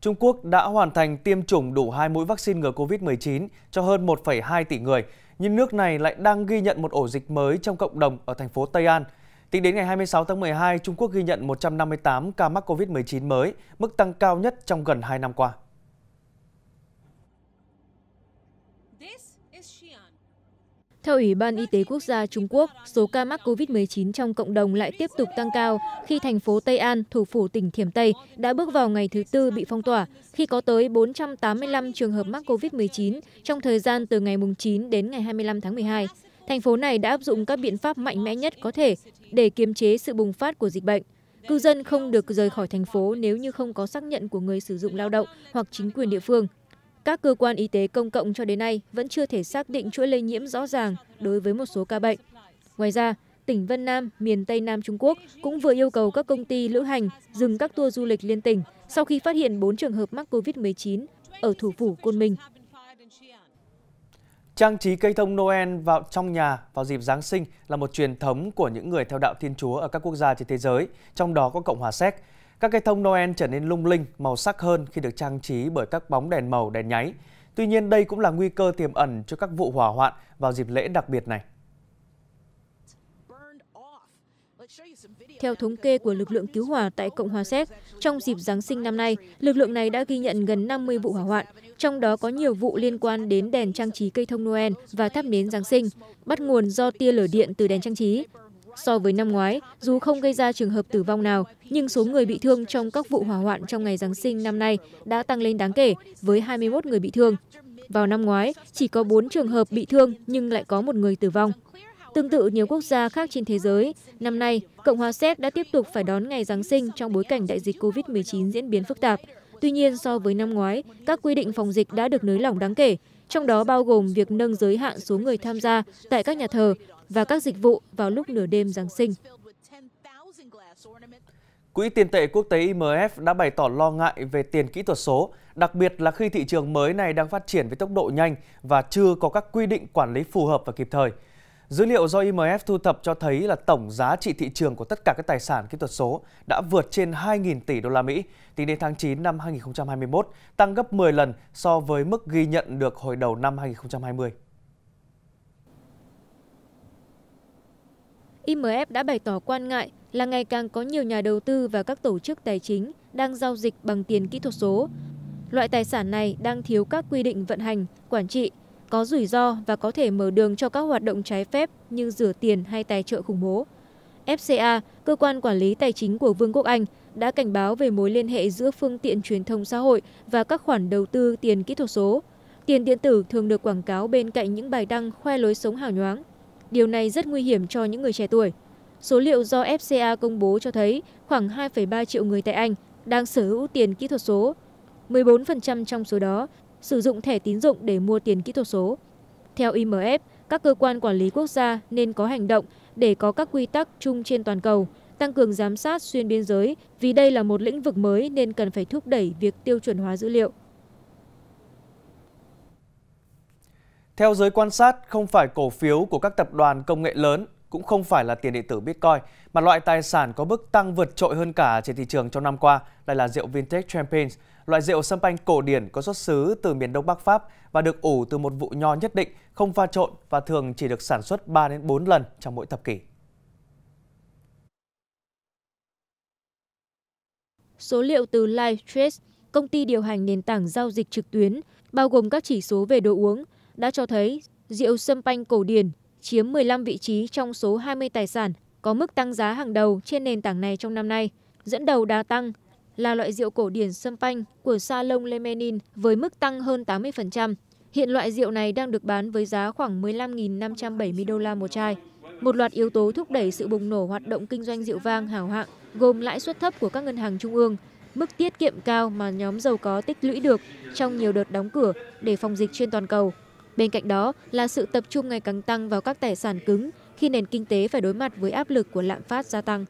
Trung Quốc đã hoàn thành tiêm chủng đủ hai mũi vaccine ngừa COVID-19 cho hơn 1,2 tỷ người, nhưng nước này lại đang ghi nhận một ổ dịch mới trong cộng đồng ở thành phố Tây An. Tính đến ngày 26 tháng 12, Trung Quốc ghi nhận 158 ca mắc COVID-19 mới, mức tăng cao nhất trong gần 2 năm qua. Theo Ủy ban Y tế Quốc gia Trung Quốc, số ca mắc COVID-19 trong cộng đồng lại tiếp tục tăng cao khi thành phố Tây An, thủ phủ tỉnh Thiểm Tây, đã bước vào ngày thứ tư bị phong tỏa khi có tới 485 trường hợp mắc COVID-19 trong thời gian từ ngày 9 đến ngày 25 tháng 12. Thành phố này đã áp dụng các biện pháp mạnh mẽ nhất có thể để kiềm chế sự bùng phát của dịch bệnh. Cư dân không được rời khỏi thành phố nếu như không có xác nhận của người sử dụng lao động hoặc chính quyền địa phương các cơ quan y tế công cộng cho đến nay vẫn chưa thể xác định chuỗi lây nhiễm rõ ràng đối với một số ca bệnh. Ngoài ra, tỉnh Vân Nam, miền Tây Nam Trung Quốc cũng vừa yêu cầu các công ty lữ hành dừng các tour du lịch liên tỉnh sau khi phát hiện 4 trường hợp mắc COVID-19 ở thủ phủ Côn Minh. Trang trí cây thông Noel vào trong nhà vào dịp Giáng sinh là một truyền thống của những người theo đạo Thiên Chúa ở các quốc gia trên thế giới, trong đó có Cộng hòa Séc. Các cây thông Noel trở nên lung linh, màu sắc hơn khi được trang trí bởi các bóng đèn màu, đèn nháy. Tuy nhiên đây cũng là nguy cơ tiềm ẩn cho các vụ hỏa hoạn vào dịp lễ đặc biệt này. Theo thống kê của lực lượng cứu hỏa tại Cộng hòa Séc, trong dịp Giáng sinh năm nay, lực lượng này đã ghi nhận gần 50 vụ hỏa hoạn, trong đó có nhiều vụ liên quan đến đèn trang trí cây thông Noel và tháp nến Giáng sinh, bắt nguồn do tia lửa điện từ đèn trang trí. So với năm ngoái, dù không gây ra trường hợp tử vong nào, nhưng số người bị thương trong các vụ hỏa hoạn trong ngày Giáng sinh năm nay đã tăng lên đáng kể, với 21 người bị thương. Vào năm ngoái, chỉ có 4 trường hợp bị thương nhưng lại có một người tử vong. Tương tự nhiều quốc gia khác trên thế giới, năm nay, Cộng hòa Séc đã tiếp tục phải đón ngày Giáng sinh trong bối cảnh đại dịch COVID-19 diễn biến phức tạp. Tuy nhiên, so với năm ngoái, các quy định phòng dịch đã được nới lỏng đáng kể, trong đó bao gồm việc nâng giới hạn số người tham gia tại các nhà thờ và các dịch vụ vào lúc nửa đêm Giáng sinh. Quỹ tiền tệ quốc tế IMF đã bày tỏ lo ngại về tiền kỹ thuật số, đặc biệt là khi thị trường mới này đang phát triển với tốc độ nhanh và chưa có các quy định quản lý phù hợp và kịp thời. Dữ liệu do IMF thu thập cho thấy là tổng giá trị thị trường của tất cả các tài sản kỹ thuật số đã vượt trên 2.000 tỷ đô la Mỹ tính đến tháng 9 năm 2021, tăng gấp 10 lần so với mức ghi nhận được hồi đầu năm 2020. imf đã bày tỏ quan ngại là ngày càng có nhiều nhà đầu tư và các tổ chức tài chính đang giao dịch bằng tiền kỹ thuật số loại tài sản này đang thiếu các quy định vận hành quản trị có rủi ro và có thể mở đường cho các hoạt động trái phép như rửa tiền hay tài trợ khủng bố fca cơ quan quản lý tài chính của vương quốc anh đã cảnh báo về mối liên hệ giữa phương tiện truyền thông xã hội và các khoản đầu tư tiền kỹ thuật số tiền điện tử thường được quảng cáo bên cạnh những bài đăng khoe lối sống hào nhoáng Điều này rất nguy hiểm cho những người trẻ tuổi. Số liệu do FCA công bố cho thấy khoảng 2,3 triệu người tại Anh đang sở hữu tiền kỹ thuật số. 14% trong số đó sử dụng thẻ tín dụng để mua tiền kỹ thuật số. Theo IMF, các cơ quan quản lý quốc gia nên có hành động để có các quy tắc chung trên toàn cầu, tăng cường giám sát xuyên biên giới vì đây là một lĩnh vực mới nên cần phải thúc đẩy việc tiêu chuẩn hóa dữ liệu. Theo giới quan sát, không phải cổ phiếu của các tập đoàn công nghệ lớn cũng không phải là tiền điện tử Bitcoin, mà loại tài sản có mức tăng vượt trội hơn cả trên thị trường trong năm qua lại là rượu Vintage Champagne, loại rượu sâm panh cổ điển có xuất xứ từ miền Đông Bắc Pháp và được ủ từ một vụ nho nhất định, không pha trộn và thường chỉ được sản xuất 3 đến 4 lần trong mỗi thập kỷ. Số liệu từ Live Trace, công ty điều hành nền tảng giao dịch trực tuyến, bao gồm các chỉ số về đồ uống, đã cho thấy rượu sâm panh cổ điển chiếm 15 vị trí trong số 20 tài sản có mức tăng giá hàng đầu trên nền tảng này trong năm nay. Dẫn đầu đà tăng là loại rượu cổ điển sâm panh của Salon Lemenin với mức tăng hơn 80%. Hiện loại rượu này đang được bán với giá khoảng 15.570 đô la một chai. Một loạt yếu tố thúc đẩy sự bùng nổ hoạt động kinh doanh rượu vang hào hạng gồm lãi suất thấp của các ngân hàng trung ương, mức tiết kiệm cao mà nhóm giàu có tích lũy được trong nhiều đợt đóng cửa để phòng dịch trên toàn cầu bên cạnh đó là sự tập trung ngày càng tăng vào các tài sản cứng khi nền kinh tế phải đối mặt với áp lực của lạm phát gia tăng